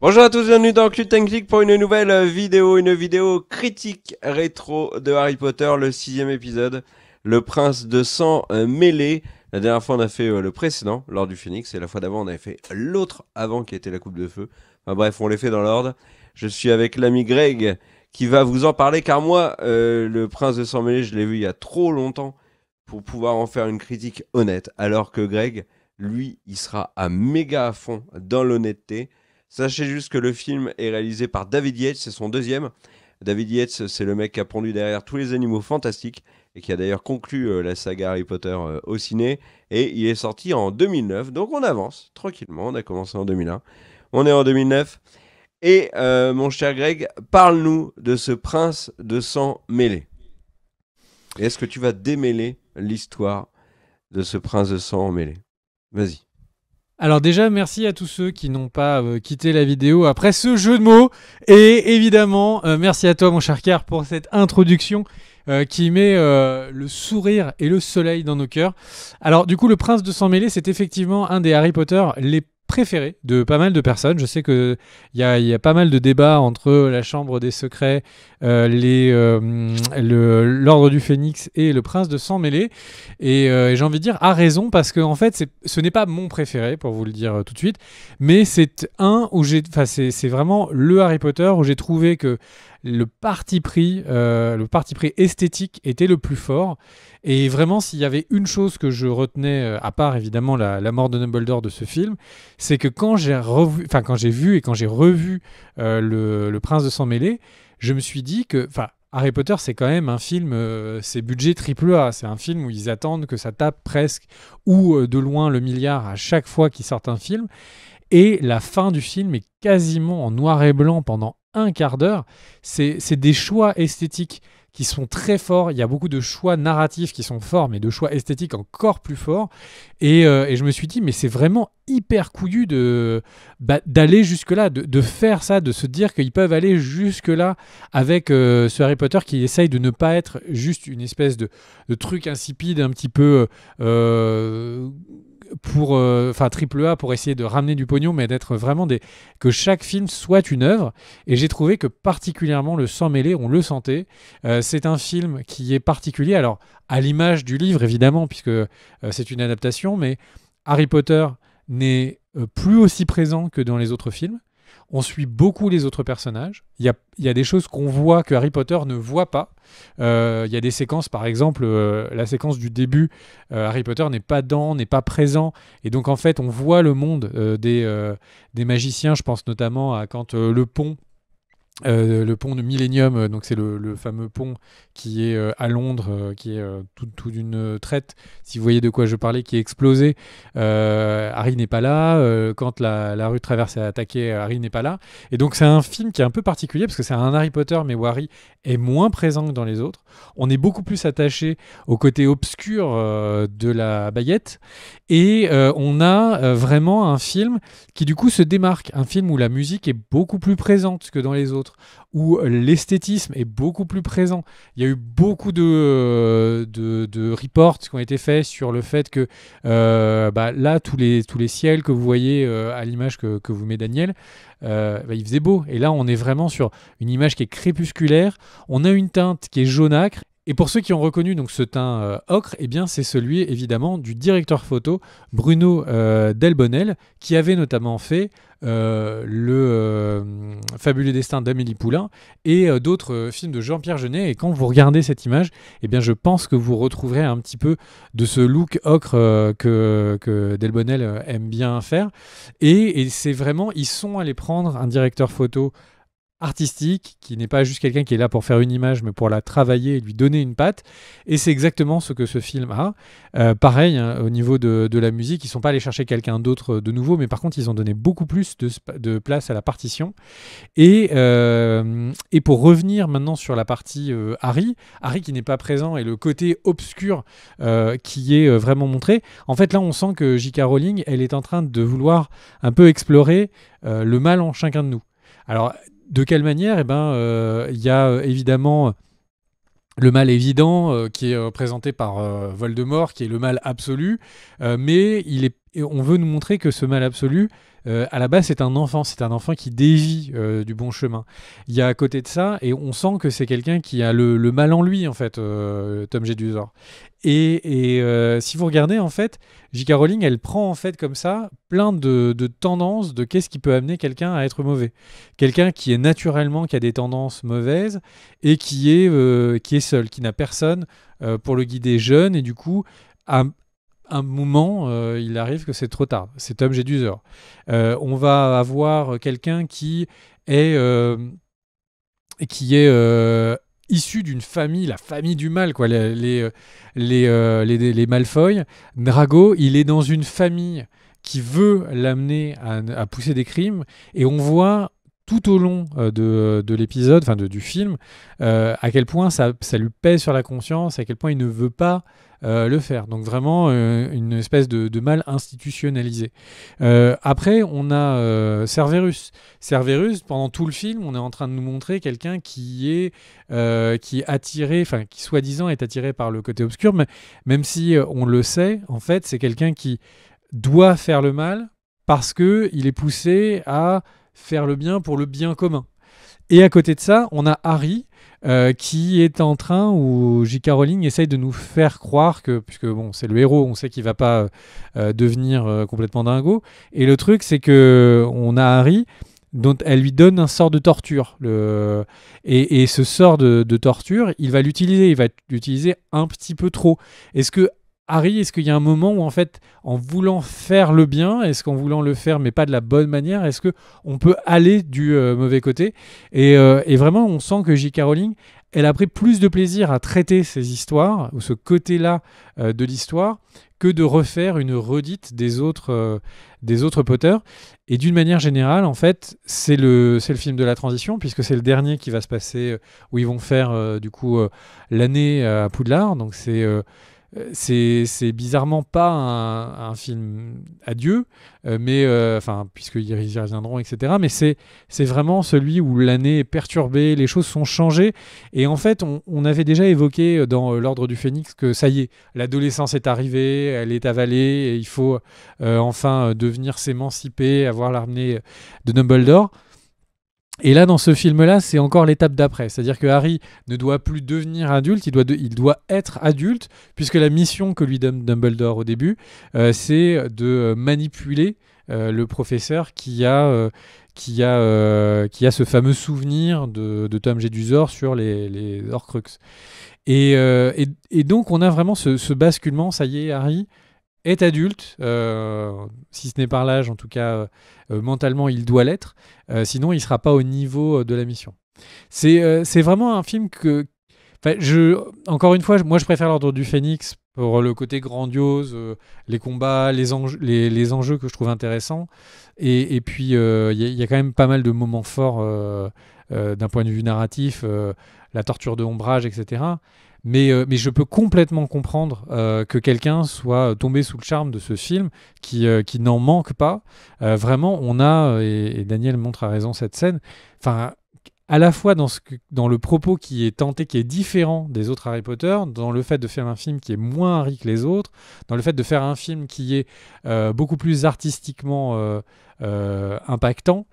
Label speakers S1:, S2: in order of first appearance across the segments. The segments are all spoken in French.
S1: Bonjour à tous, bienvenue dans Club Click pour une nouvelle vidéo, une vidéo critique rétro de Harry Potter, le sixième épisode, Le Prince de Sang euh, mêlé. La dernière fois on a fait euh, le précédent, l'Ordre du Phoenix, et la fois d'avant on avait fait l'autre avant qui était la Coupe de Feu. Enfin bref, on les fait dans l'ordre. Je suis avec l'ami Greg qui va vous en parler car moi, euh, le Prince de Sang mêlé, je l'ai vu il y a trop longtemps pour pouvoir en faire une critique honnête, alors que Greg, lui, il sera à méga à fond dans l'honnêteté. Sachez juste que le film est réalisé par David Yates, c'est son deuxième. David Yates, c'est le mec qui a pondu derrière tous les animaux fantastiques et qui a d'ailleurs conclu euh, la saga Harry Potter euh, au ciné. Et il est sorti en 2009, donc on avance tranquillement. On a commencé en 2001, on est en 2009. Et euh, mon cher Greg, parle-nous de ce prince de sang mêlé. Est-ce que tu vas démêler l'histoire de ce prince de sang mêlé Vas-y.
S2: Alors déjà, merci à tous ceux qui n'ont pas euh, quitté la vidéo après ce jeu de mots. Et évidemment, euh, merci à toi mon cher Car pour cette introduction euh, qui met le sourire et le soleil dans nos cœurs. Alors du coup, le prince de sang mêlé, c'est effectivement un des Harry Potter les préféré de pas mal de personnes. Je sais qu'il y a, y a pas mal de débats entre la Chambre des secrets, euh, les, euh, le l'Ordre du Phénix et le Prince de Sang Mêlé. Et, euh, j'ai envie de dire, à raison, parce que en fait, ce n'est pas mon préféré, pour vous le dire tout de suite, mais c'est un où j'ai. Enfin, c'est, vraiment le Harry Potter où j'ai trouvé que le parti pris, euh, le parti pris esthétique était le plus fort. Et vraiment, s'il y avait une chose que je retenais, euh, à part évidemment la, mort de Dumbledore de ce film, c'est que quand j'ai revu, enfin quand j'ai vu et quand j'ai revu euh, le, Prince de sang mêlé, je me suis dit que, enfin. Harry Potter, c'est quand même un film, c'est budget triple A. C'est un film où ils attendent que ça tape presque ou de loin le milliard à chaque fois qu'ils sortent un film. Et la fin du film est quasiment en noir et blanc pendant un quart d'heure, c'est des choix esthétiques qui sont très forts. Il y a beaucoup de choix narratifs qui sont forts, mais de choix esthétiques encore plus forts. Et, euh, je me suis dit, mais c'est vraiment hyper couillu de bah, d'aller jusque là, de, faire ça, de se dire qu'ils peuvent aller jusque là avec euh, ce Harry Potter qui essaye de ne pas être juste une espèce de, truc insipide, un petit peu euh, pour, euh, enfin triple A pour essayer de ramener du pognon, mais d'être vraiment des que chaque film soit une œuvre. Et j'ai trouvé que particulièrement le sang mêlé, on le sentait. Euh, c'est un film qui est particulier, alors à l'image du livre évidemment, puisque euh, c'est une adaptation, mais Harry Potter n'est plus aussi présent que dans les autres films. On suit beaucoup les autres personnages. Il y a, des choses qu'on voit que Harry Potter ne voit pas. Euh, il y a des séquences, par exemple, euh, la séquence du début, euh, Harry Potter n'est pas dans, n'est pas présent. Et donc, en fait, on voit le monde des, magiciens. Je pense notamment à quand le pont. le pont de Millennium, donc c'est le, fameux pont qui est à Londres, qui est tout, tout d'une traite, si vous voyez de quoi je parlais, qui est explosé. Harry n'est pas là, euh, quand la, rue traverse est attaquée, euh, Harry n'est pas là. Et donc c'est un film qui est un peu particulier parce que c'est un Harry Potter mais où Harry est moins présent que dans les autres. On est beaucoup plus attaché au côté obscur euh, de la baguette et on a vraiment un film qui du coup se démarque, un film où la musique est beaucoup plus présente que dans les autres, où euh, l'esthétisme est beaucoup plus présent. Il y a eu beaucoup de, euh, reports qui ont été faits sur le fait que euh, bah, là, tous les, tous ciels que vous voyez à l'image que, vous met Daniel, euh, bah, il faisait beau. Et là, on est vraiment sur une image qui est crépusculaire. On a une teinte qui est jaunâtre et pour ceux qui ont reconnu donc ce teint euh, ocre, eh bien c'est celui évidemment du directeur photo Bruno euh, Delbonnel qui avait notamment fait euh, le fabuleux destin d'Amélie Poulain et d'autres films de Jean-Pierre Jeunet. Et quand vous regardez cette image, eh bien je pense que vous retrouverez un petit peu de ce look ocre que, Delbonnel aime bien faire. Et, et c'est vraiment, ils sont allés prendre un directeur photo artistique, qui n'est pas juste quelqu'un qui est là pour faire une image, mais pour la travailler et lui donner une patte. Et c'est exactement ce que ce film a. Euh, pareil, hein, au niveau de, de, la musique, ils ne sont pas allés chercher quelqu'un d'autre de nouveau, mais par contre, ils ont donné beaucoup plus de, de place à la partition. Et, euh, et pour revenir maintenant sur la partie euh, Harry, Harry qui n'est pas présent et le côté obscur qui est vraiment montré, en fait, là, on sent que J.K. Rowling, elle est en train de vouloir un peu explorer le mal en chacun de nous. Alors, de quelle manière Eh ben, euh, il y a euh, évidemment le mal évident euh, qui est représenté par Voldemort, qui est le mal absolu, mais il est et on veut nous montrer que ce mal absolu, euh, à la base, c'est un enfant, c'est un enfant qui dévie euh, du bon chemin. Il y a à côté de ça, et on sent que c'est quelqu'un qui a le, mal en lui, en fait, euh, Tom Jedusor. Et, et si vous regardez, en fait, J.K. Rowling, elle prend, en fait, comme ça, plein de, tendances de qu'est-ce qui peut amener quelqu'un à être mauvais. Quelqu'un qui est naturellement, qui a des tendances mauvaises, et qui est, qui est seul, qui n'a personne pour le guider jeune, et du coup, à un moment, euh, il arrive que c'est trop tard. C'est j'ai j'ai Euh, on va avoir quelqu'un qui est, euh, qui est euh, issu d'une famille, la famille du mal, quoi. Les, les, les, les, Malfoy. Drago, il est dans une famille qui veut l'amener à, pousser des crimes. Et on voit tout au long de, de l'épisode, enfin du film, à quel point ça, ça, lui pèse sur la conscience, à quel point il ne veut pas euh, le faire. Donc vraiment euh, une espèce de, mal institutionnalisé. Euh, après, on a Cerverus. Cerverus, pendant tout le film, on est en train de nous montrer quelqu'un qui est qui attiré, enfin qui soi-disant est attiré par le côté obscur, mais même si on le sait, en fait, c'est quelqu'un qui doit faire le mal parce que il est poussé à faire le bien pour le bien commun. Et à côté de ça, on a Harry. Euh, qui est en train où J. Rowling essaye de nous faire croire que, puisque bon, c'est le héros, on sait qu'il va pas euh, euh, devenir complètement dingo. Et le truc, c'est que on a Harry dont elle lui donne un sort de torture. Le... Et, ce sort de, de torture, il va l'utiliser, il va l'utiliser un petit peu trop. Est-ce que Harry, est-ce qu'il y a un moment où en fait, en voulant faire le bien, est-ce qu'en voulant le faire mais pas de la bonne manière, est-ce que on peut aller du euh, mauvais côté euh, et, vraiment, on sent que j Rowling, elle a pris plus de plaisir à traiter ces histoires ou ce côté-là euh, de l'histoire que de refaire une redite des autres des autres Potter. Et d'une manière générale, en fait, c'est le c'est le film de la transition puisque c'est le dernier qui va se passer où ils vont faire du coup l'année à Poudlard, donc c'est euh, c'est bizarrement pas un, film adieu, euh, mais euh, puisqu'ils y reviendront, etc. Mais c'est vraiment celui où l'année est perturbée, les choses sont changées. Et en fait, on, avait déjà évoqué dans L'Ordre du Phénix que ça y est, l'adolescence est arrivée, elle est avalée, et il faut enfin devenir s'émanciper, avoir l'armée de Dumbledore. Et là, dans ce film-là, c'est encore l'étape d'après. C'est-à-dire que Harry ne doit plus devenir adulte, il doit, être adulte, puisque la mission que lui donne Dumbledore au début, euh, c'est de manipuler euh, le professeur euh, qui a, ce fameux souvenir de, de Tom Jedusor sur les, les Horcruxes. Et, donc, on a vraiment ce basculement, ça y est, Harry est adulte, euh, si ce n'est par l'âge, en tout cas euh, euh, mentalement, il doit l'être, sinon il ne sera pas au niveau de la mission. C'est vraiment un film que... Je, encore une fois, moi je préfère l'ordre du phénix pour le côté grandiose, les combats, les, les, enjeux que je trouve intéressants. Et, et puis, il y, y, a quand même pas mal de moments forts d'un point de vue narratif, la torture de ombrage, etc. Euh, mais, je peux complètement comprendre euh, que quelqu'un soit tombé sous le charme de ce film qui, euh, qui n'en manque pas. vraiment, on a, et, Daniel montre à raison cette scène, enfin, à la fois dans, ce dans le propos qui est tenté, qui est différent des autres Harry Potter, dans le fait de faire un film qui est moins Harry que les autres, dans le fait de faire un film qui est beaucoup plus artistiquement impactant.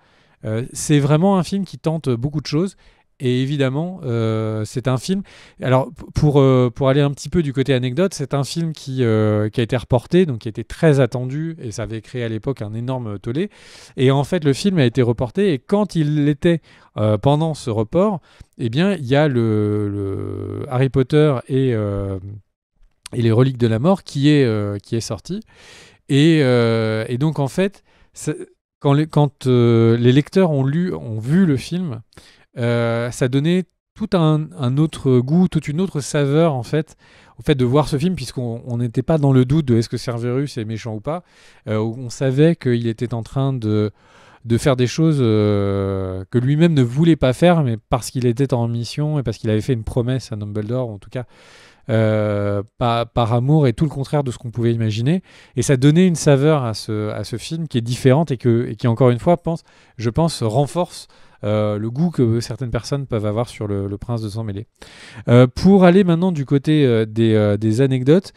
S2: c'est vraiment un film qui tente beaucoup de choses et évidemment, euh, c'est un film. Alors, pour, euh, pour aller un petit peu du côté anecdote, c'est un film qui, euh, qui a été reporté, donc qui était très attendu, et ça avait créé à l'époque un énorme tollé. Et en fait, le film a été reporté, et quand il l'était pendant ce report, eh bien, il y a le, Harry Potter et, et, les Reliques de la Mort qui est, qui est sorti. Et, et donc, en fait, quand, les, quand les lecteurs ont, lu, ont vu le film, euh, ça donnait tout un, autre goût, toute une autre saveur en fait, au fait de voir ce film, puisqu'on n'était pas dans le doute de est-ce que Cerberus est méchant ou pas. Euh, on savait qu'il était en train de, de faire des choses euh, que lui-même ne voulait pas faire, mais parce qu'il était en mission et parce qu'il avait fait une promesse à Dumbledore, en tout cas par, amour et tout le contraire de ce qu'on pouvait imaginer. Et ça donnait une saveur à ce, à ce film qui est différente et, qui, encore une fois, pense, je pense, renforce euh, le goût que certaines personnes peuvent avoir sur le, prince de sang mêlé. Euh, pour aller maintenant du côté euh, des, anecdotes,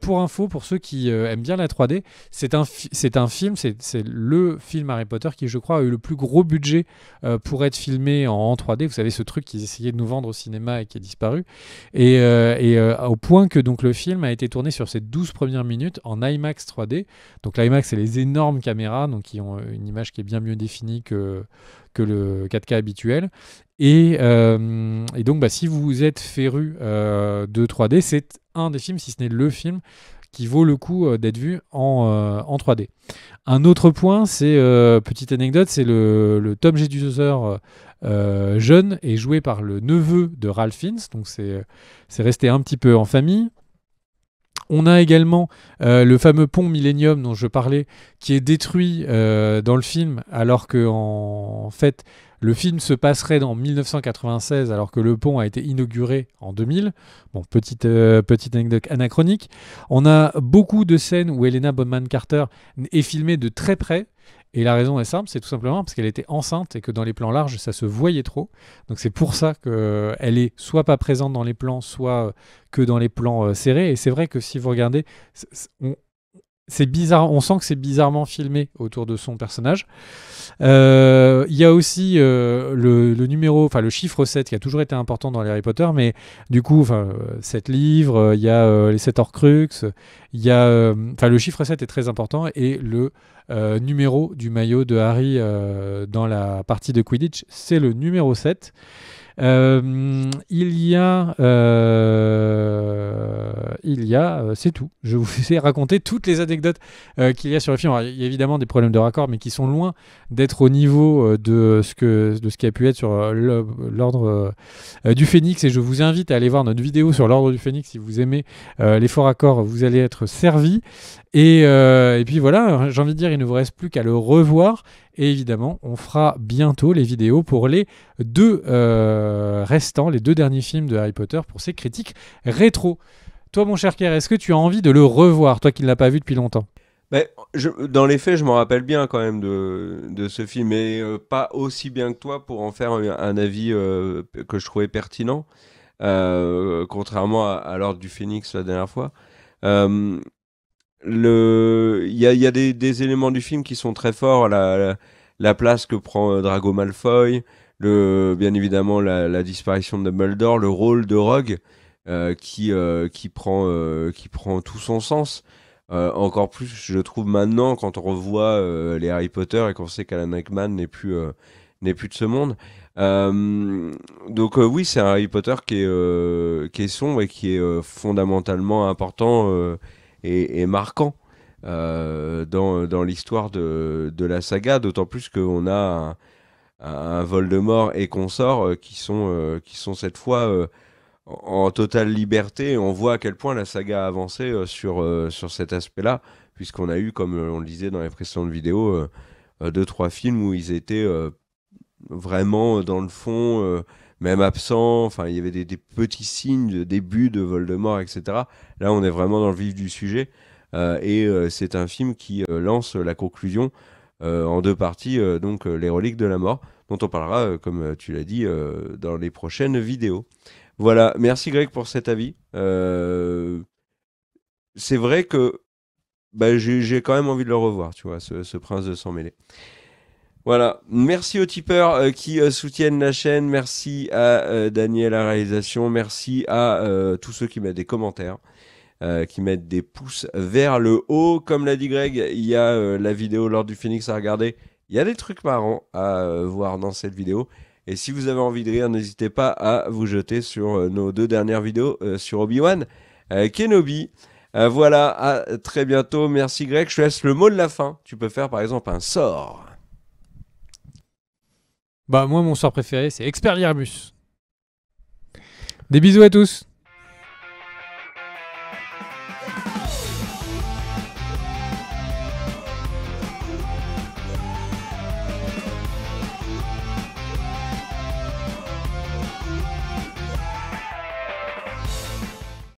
S2: pour info, pour ceux qui aiment bien la 3D, c'est un, c'est un film, c'est le film Harry Potter qui, je crois, a eu le plus gros budget pour être filmé en, 3D. Vous savez, ce truc qu'ils essayaient de nous vendre au cinéma et qui a disparu. Et, et au point que donc le film a été tourné sur ces 12 premières minutes en IMAX 3D. Donc l'IMAX, c'est les énormes caméras donc qui ont une image qui est bien mieux définie que que le 4K habituel. Et, euh, donc, bah, si vous êtes féru euh, de 3D, c'est un des films, si ce n'est le film, qui vaut le coup euh, d'être vu en, en, 3D. Un autre point, c'est, petite anecdote, c'est le, le Tom Jedusser euh, jeune et joué par le neveu de Ralph Fiennes, donc c'est resté un petit peu en famille. On a également euh, le fameux pont Millennium dont je parlais, qui est détruit euh, dans le film, alors que en, fait le film se passerait en 1996, alors que le pont a été inauguré en 2000. Bon, petite, euh, petite anecdote anachronique. On a beaucoup de scènes où Elena Bonham Carter est filmée de très près. Et la raison est simple, c'est tout simplement parce qu'elle était enceinte et que dans les plans larges, ça se voyait trop. Donc c'est pour ça qu'elle est soit pas présente dans les plans, soit euh, que dans les plans euh, serrés. Et c'est vrai que si vous regardez, c'est bizarre, on sent que c'est bizarrement filmé autour de son personnage. Euh, il y a aussi euh, le, numéro, enfin le chiffre 7 qui a toujours été important dans les Harry Potter, mais du coup, 7 euh, livres, il y a les 7 Horcruxes, il y a, enfin le chiffre 7 est très important et le numéro du maillot de Harry dans la partie de Quidditch, c'est le numéro 7. Euh, il y a, euh, il y a, euh, c'est tout. Je vous ai raconté toutes les anecdotes qu'il y a sur le film. il y a évidemment des problèmes de raccord, mais qui sont loin d'être au niveau de ce que de ce qui a pu être sur l'ordre du Phénix. Et je vous invite à aller voir notre vidéo sur l'ordre du Phénix si vous aimez les faux raccords. Vous allez être servi. Et, et puis voilà, j'ai envie de dire, il ne vous reste plus qu'à le revoir et évidemment, on fera bientôt les vidéos pour les deux euh, restants, les deux derniers films de Harry Potter pour ces critiques rétro. Toi, mon cher Kerr, est-ce que tu as envie de le revoir, toi qui ne l'as pas vu depuis longtemps
S1: ben, je, dans les faits, je m'en rappelle bien quand même de, ce film, mais euh, pas aussi bien que toi pour en faire un, avis euh, que je trouvais pertinent, contrairement à, l'ordre du Phénix la dernière fois le il y a, des, éléments du film qui sont très forts la, place que prend euh, Drago Malfoy le bien évidemment la, disparition de Dumbledore le rôle de Rogue euh, qui euh, qui prend qui prend tout son sens encore plus je trouve maintenant quand on revoit les Harry Potter et qu'on sait qu'Alan Rickman n'est plus n'est plus de ce monde donc oui c'est un Harry Potter qui est qui est sombre et qui est fondamentalement important et, marquant euh, dans, dans l'histoire de, de, la saga, d'autant plus qu'on a un, Voldemort et consort euh, qui, sont, euh, qui sont cette fois en totale liberté. on voit à quel point la saga a avancé sur, sur cet aspect-là, puisqu'on a eu, comme on le disait dans les précédentes vidéos, deux, trois films où ils étaient vraiment dans le fond même absent. Enfin, il y avait des, petits signes de début de Voldemort, etc. Là, on est vraiment dans le vif du sujet. Euh, et euh, c'est un film qui euh, lance la conclusion en deux parties, donc les reliques de la mort, dont on parlera, comme tu l'as dit, dans les prochaines vidéos. Voilà, merci Greg pour cet avis. C'est vrai que bah, j'ai quand même envie de le revoir, tu vois, ce, prince de sang mêlé. Voilà. Merci aux tipeurs euh, qui euh, soutiennent la chaîne. Merci à euh, Daniel à la réalisation. Merci à tous ceux qui mettent des commentaires, qui mettent des pouces vers le haut. Comme l'a dit Greg, il y a la vidéo lors du Phoenix à regarder. Il y a des trucs marrants à voir dans cette vidéo. Et si vous avez envie de rire, n'hésitez pas à vous jeter sur nos deux dernières vidéos sur Obi-Wan Kenobi. voilà, à très bientôt. Merci Greg. Je te laisse le mot de la fin. Tu peux faire par exemple un sort. Bah moi mon sort préféré c'est
S2: Bus. Des bisous à tous